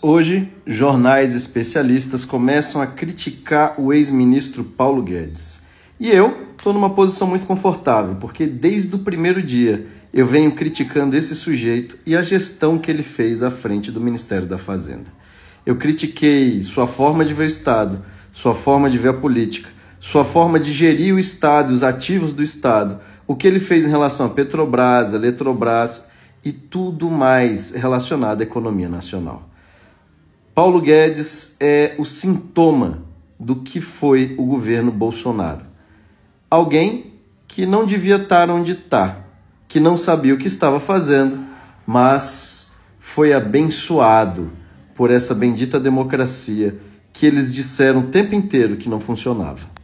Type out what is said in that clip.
Hoje, jornais especialistas começam a criticar o ex-ministro Paulo Guedes. E eu estou numa posição muito confortável, porque desde o primeiro dia eu venho criticando esse sujeito e a gestão que ele fez à frente do Ministério da Fazenda. Eu critiquei sua forma de ver o Estado, sua forma de ver a política, sua forma de gerir o Estado, os ativos do Estado, o que ele fez em relação à Petrobras, Eletrobras e tudo mais relacionado à economia nacional. Paulo Guedes é o sintoma do que foi o governo Bolsonaro. Alguém que não devia estar onde está, que não sabia o que estava fazendo, mas foi abençoado por essa bendita democracia que eles disseram o tempo inteiro que não funcionava.